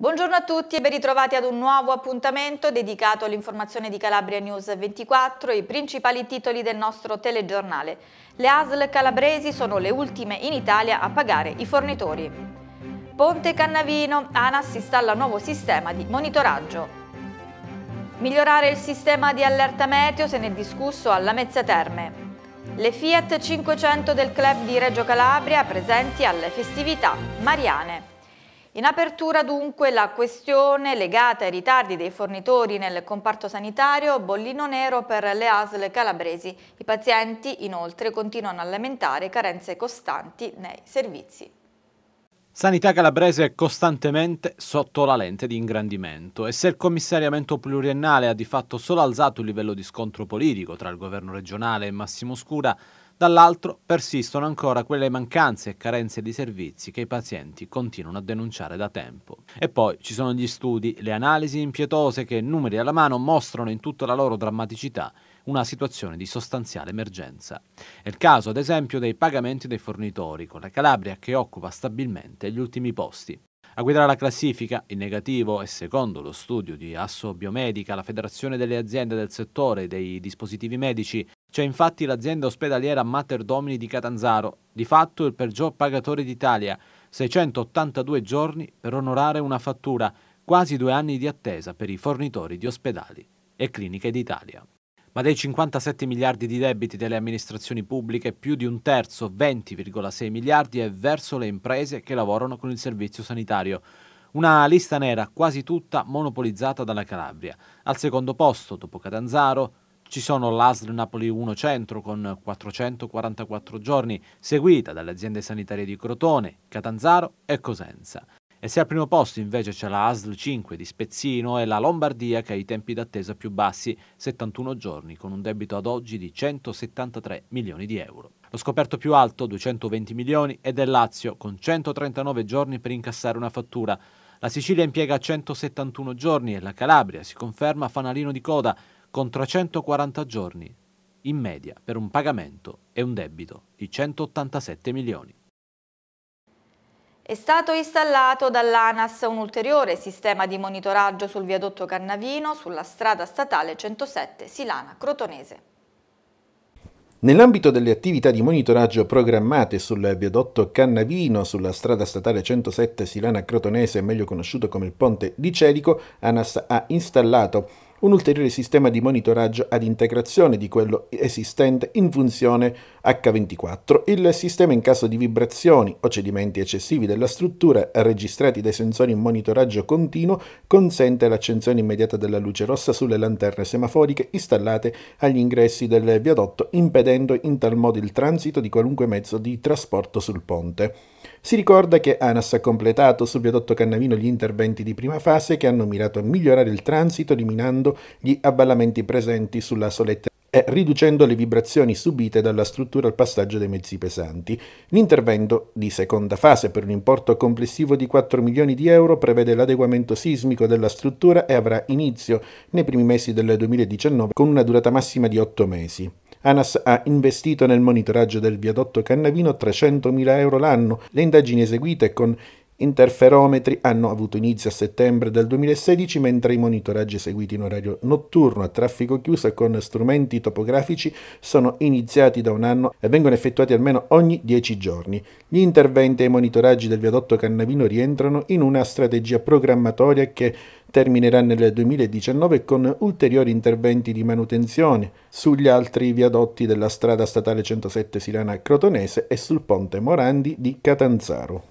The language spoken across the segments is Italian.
Buongiorno a tutti e ben ritrovati ad un nuovo appuntamento dedicato all'informazione di Calabria News 24 i principali titoli del nostro telegiornale. Le ASL calabresi sono le ultime in Italia a pagare i fornitori. Ponte Cannavino, ANAS installa un nuovo sistema di monitoraggio. Migliorare il sistema di allerta meteo se ne è discusso alla Mezza Terme. Le Fiat 500 del club di Reggio Calabria presenti alle festività mariane. In apertura dunque la questione legata ai ritardi dei fornitori nel comparto sanitario, bollino nero per le ASL calabresi. I pazienti inoltre continuano a lamentare carenze costanti nei servizi. Sanità calabrese è costantemente sotto la lente di ingrandimento e se il commissariamento pluriennale ha di fatto solo alzato il livello di scontro politico tra il governo regionale e Massimo Scura, dall'altro persistono ancora quelle mancanze e carenze di servizi che i pazienti continuano a denunciare da tempo. E poi ci sono gli studi, le analisi impietose che, numeri alla mano, mostrano in tutta la loro drammaticità una situazione di sostanziale emergenza. È il caso, ad esempio, dei pagamenti dei fornitori, con la Calabria che occupa stabilmente gli ultimi posti. A guidare la classifica, in negativo e secondo lo studio di Asso Biomedica, la Federazione delle aziende del settore dei dispositivi medici, c'è infatti l'azienda ospedaliera Mater Domini di Catanzaro, di fatto il peggior pagatore d'Italia, 682 giorni per onorare una fattura, quasi due anni di attesa per i fornitori di ospedali e cliniche d'Italia ma dei 57 miliardi di debiti delle amministrazioni pubbliche, più di un terzo, 20,6 miliardi, è verso le imprese che lavorano con il servizio sanitario. Una lista nera quasi tutta monopolizzata dalla Calabria. Al secondo posto, dopo Catanzaro, ci sono l'ASL Napoli 1 Centro con 444 giorni, seguita dalle aziende sanitarie di Crotone, Catanzaro e Cosenza. E se al primo posto invece c'è la ASL 5 di Spezzino e la Lombardia che ha i tempi d'attesa più bassi, 71 giorni, con un debito ad oggi di 173 milioni di euro. Lo scoperto più alto, 220 milioni, è del Lazio, con 139 giorni per incassare una fattura. La Sicilia impiega 171 giorni e la Calabria si conferma fanalino di coda, con 340 giorni in media per un pagamento e un debito di 187 milioni. È stato installato dall'ANAS un ulteriore sistema di monitoraggio sul viadotto Cannavino sulla strada statale 107 Silana Crotonese. Nell'ambito delle attività di monitoraggio programmate sul viadotto Cannavino sulla strada statale 107 Silana Crotonese, meglio conosciuto come il ponte di Celico, ANAS ha installato un ulteriore sistema di monitoraggio ad integrazione di quello esistente in funzione H24. Il sistema in caso di vibrazioni o cedimenti eccessivi della struttura registrati dai sensori in monitoraggio continuo consente l'accensione immediata della luce rossa sulle lanterne semaforiche installate agli ingressi del viadotto impedendo in tal modo il transito di qualunque mezzo di trasporto sul ponte. Si ricorda che ANAS ha completato sul viadotto Cannavino gli interventi di prima fase che hanno mirato a migliorare il transito eliminando gli avvallamenti presenti sulla soletta e riducendo le vibrazioni subite dalla struttura al passaggio dei mezzi pesanti. L'intervento di seconda fase per un importo complessivo di 4 milioni di euro prevede l'adeguamento sismico della struttura e avrà inizio nei primi mesi del 2019 con una durata massima di 8 mesi. ANAS ha investito nel monitoraggio del viadotto Cannavino 300.000 euro l'anno. Le indagini eseguite con interferometri hanno avuto inizio a settembre del 2016 mentre i monitoraggi eseguiti in orario notturno a traffico chiuso e con strumenti topografici sono iniziati da un anno e vengono effettuati almeno ogni 10 giorni. Gli interventi e i monitoraggi del viadotto Cannavino rientrano in una strategia programmatoria che terminerà nel 2019 con ulteriori interventi di manutenzione sugli altri viadotti della strada statale 107 Silana Crotonese e sul ponte Morandi di Catanzaro.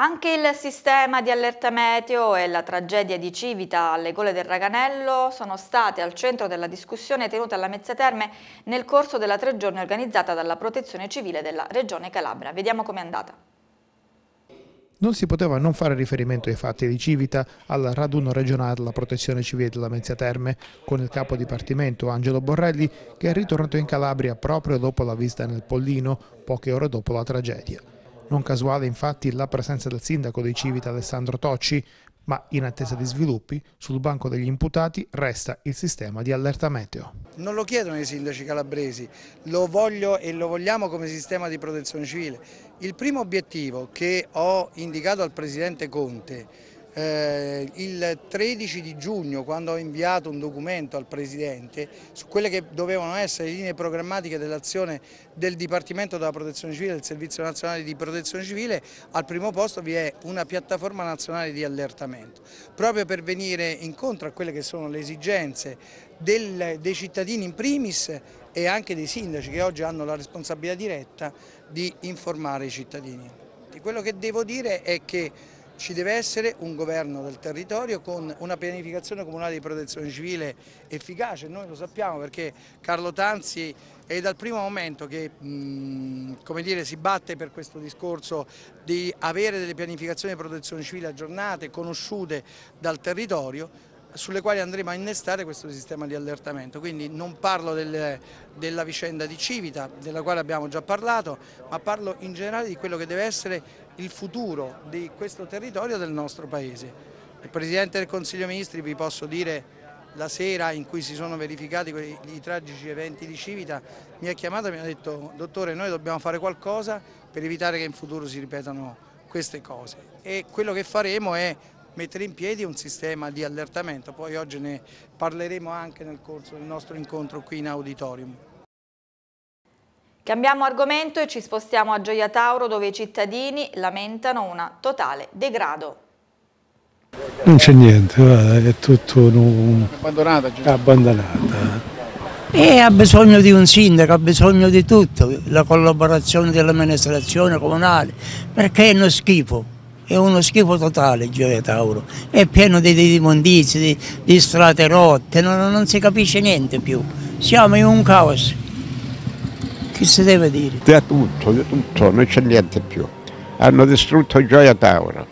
Anche il sistema di allerta meteo e la tragedia di Civita alle gole del Raganello sono state al centro della discussione tenuta alla Mezza Terme nel corso della tre giorni organizzata dalla Protezione Civile della Regione Calabria. Vediamo com'è andata. Non si poteva non fare riferimento ai fatti di Civita al raduno regionale della protezione civile della Mezia Terme, con il capo dipartimento Angelo Borrelli che è ritornato in Calabria proprio dopo la visita nel Pollino, poche ore dopo la tragedia. Non casuale infatti la presenza del sindaco dei Civita Alessandro Tocci, ma in attesa di sviluppi sul banco degli imputati resta il sistema di allerta meteo. Non lo chiedono i sindaci calabresi, lo voglio e lo vogliamo come sistema di protezione civile. Il primo obiettivo che ho indicato al Presidente Conte eh, il 13 di giugno, quando ho inviato un documento al Presidente su quelle che dovevano essere le linee programmatiche dell'azione del Dipartimento della Protezione Civile, del Servizio Nazionale di Protezione Civile, al primo posto vi è una piattaforma nazionale di allertamento, proprio per venire incontro a quelle che sono le esigenze del, dei cittadini in primis e anche dei sindaci che oggi hanno la responsabilità diretta di informare i cittadini. E quello che devo dire è che ci deve essere un governo del territorio con una pianificazione comunale di protezione civile efficace, noi lo sappiamo perché Carlo Tanzi è dal primo momento che dire, si batte per questo discorso di avere delle pianificazioni di protezione civile aggiornate, conosciute dal territorio, sulle quali andremo a innestare questo sistema di allertamento. Quindi non parlo delle, della vicenda di Civita, della quale abbiamo già parlato, ma parlo in generale di quello che deve essere il futuro di questo territorio del nostro Paese. Il Presidente del Consiglio dei Ministri vi posso dire la sera in cui si sono verificati quei, i tragici eventi di Civita mi ha chiamato e mi ha detto dottore noi dobbiamo fare qualcosa per evitare che in futuro si ripetano queste cose e quello che faremo è mettere in piedi un sistema di allertamento, poi oggi ne parleremo anche nel corso del nostro incontro qui in auditorium. Cambiamo argomento e ci spostiamo a Gioia Tauro dove i cittadini lamentano una totale degrado. Non c'è niente, è tutto un... abbandonata. Giusto? abbandonata. E ha bisogno di un sindaco, ha bisogno di tutto, la collaborazione dell'amministrazione comunale, perché è uno schifo è uno schifo totale Gioia Tauro, è pieno di, di immondizie, di, di, strade rotte, non, non si capisce niente più, siamo in un caos, che si deve dire? Da tutto, da tutto, non c'è niente più, hanno distrutto Gioia Tauro,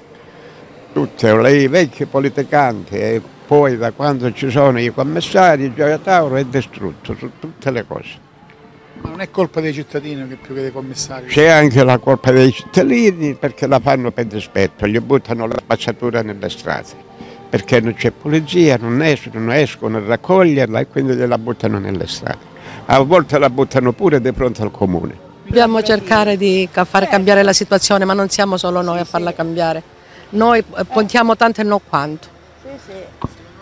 tutti i vecchi politicanti e poi da quando ci sono i commissari Gioia Tauro è distrutto su tutte le cose. Ma non è colpa dei cittadini che più che dei commissari? C'è anche la colpa dei cittadini perché la fanno per dispetto, gli buttano la spazzatura nelle strade perché non c'è pulizia, non escono, non escono a raccoglierla e quindi la buttano nelle strade. A volte la buttano pure di fronte al comune. Dobbiamo cercare di far cambiare la situazione, ma non siamo solo noi a farla cambiare. Noi eh, puntiamo tanto e non quanto.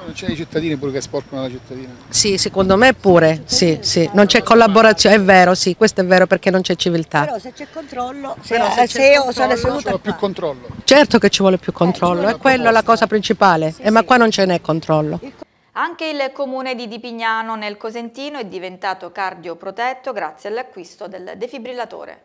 Non c'è i cittadini pure che sporcano la cittadina? Sì, secondo me pure, sì, sì. Non c'è collaborazione, è vero, sì, questo è vero perché non c'è civiltà. Però se c'è controllo, se, Però se, eh, se io sono seduta ci più controllo. Certo che ci vuole più eh, controllo, eh, è quella la cosa principale, sì, eh, sì. ma qua non ce n'è controllo. Anche il comune di Dipignano nel Cosentino è diventato cardioprotetto grazie all'acquisto del defibrillatore.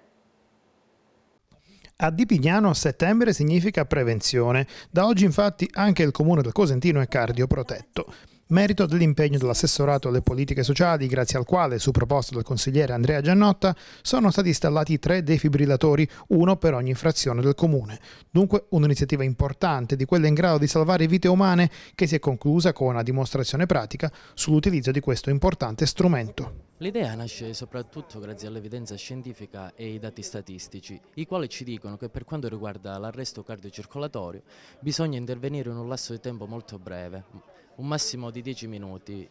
A Dipignano settembre significa prevenzione. Da oggi infatti anche il comune del Cosentino è cardioprotetto. Merito dell'impegno dell'assessorato alle politiche sociali, grazie al quale, su proposta del consigliere Andrea Giannotta, sono stati installati tre defibrillatori, uno per ogni frazione del comune. Dunque un'iniziativa importante di quelle in grado di salvare vite umane che si è conclusa con una dimostrazione pratica sull'utilizzo di questo importante strumento. L'idea nasce soprattutto grazie all'evidenza scientifica e ai dati statistici, i quali ci dicono che per quanto riguarda l'arresto cardiocircolatorio bisogna intervenire in un lasso di tempo molto breve, un massimo di 10 minuti,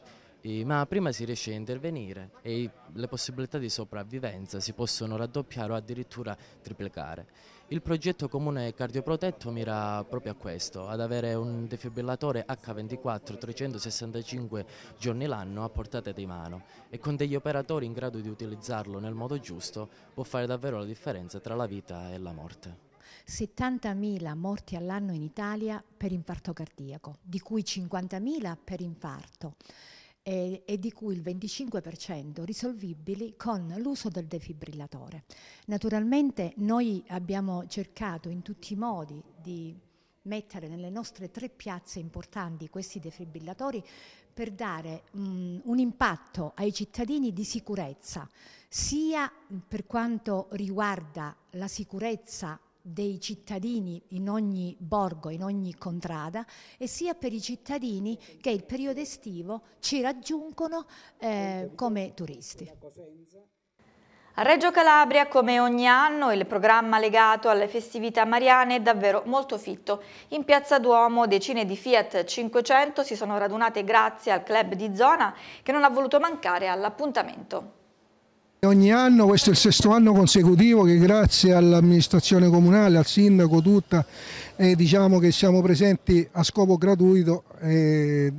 ma prima si riesce a intervenire e le possibilità di sopravvivenza si possono raddoppiare o addirittura triplicare. Il progetto comune cardioprotetto mira proprio a questo, ad avere un defibrillatore H24 365 giorni l'anno a portata di mano e con degli operatori in grado di utilizzarlo nel modo giusto può fare davvero la differenza tra la vita e la morte. 70.000 morti all'anno in Italia per infarto cardiaco, di cui 50.000 per infarto e, eh, e di cui il 25% risolvibili con l'uso del defibrillatore. Naturalmente noi abbiamo cercato in tutti i modi di mettere nelle nostre tre piazze importanti questi defibrillatori per dare mh, mm, un impatto ai cittadini di sicurezza, sia per quanto riguarda la sicurezza dei cittadini in ogni borgo, in ogni contrada e sia per i cittadini che il periodo estivo ci raggiungono eh, come turisti. A Reggio Calabria, come ogni anno, il programma legato alle festività mariane è davvero molto fitto. In Piazza Duomo decine di Fiat 500 si sono radunate grazie al club di zona che non ha voluto mancare all'appuntamento. Ogni anno, questo è il sesto anno consecutivo che grazie all'amministrazione comunale, al sindaco, tutta, eh, diciamo che siamo presenti a scopo gratuito eh,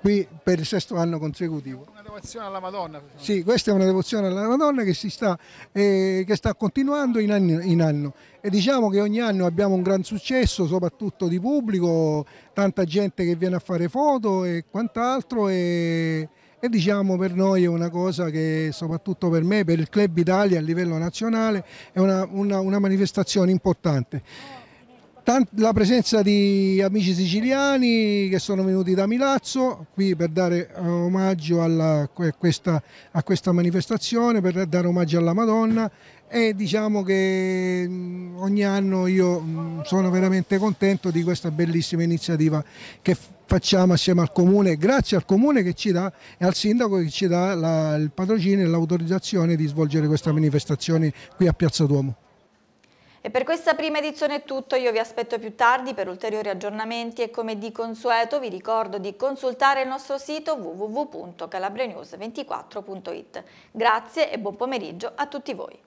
qui per il sesto anno consecutivo. Una devozione alla Madonna. Sì, questa è una devozione alla Madonna che, sta, eh, che sta, continuando in anno, in anno, e diciamo che ogni anno abbiamo un gran successo, soprattutto di pubblico, tanta gente che viene a fare foto e quant'altro. E e diciamo per noi è una cosa che soprattutto per me, per il Club Italia a livello nazionale è una, una, una manifestazione importante. la presenza di amici siciliani che sono venuti da Milazzo qui per dare eh, omaggio alla, a, questa, a questa manifestazione, per dare omaggio alla Madonna e diciamo che mm, ogni anno io mm, sono veramente contento di questa bellissima iniziativa che facciamo assieme al comune, grazie al comune che ci dà e al sindaco che ci dà la, il patrocinio e l'autorizzazione di svolgere questa manifestazione qui a Piazza Duomo. E per questa prima edizione è tutto, io vi aspetto più tardi per ulteriori aggiornamenti e come di consueto vi ricordo di consultare il nostro sito www.calabrenews24.it. Grazie e buon pomeriggio a tutti voi.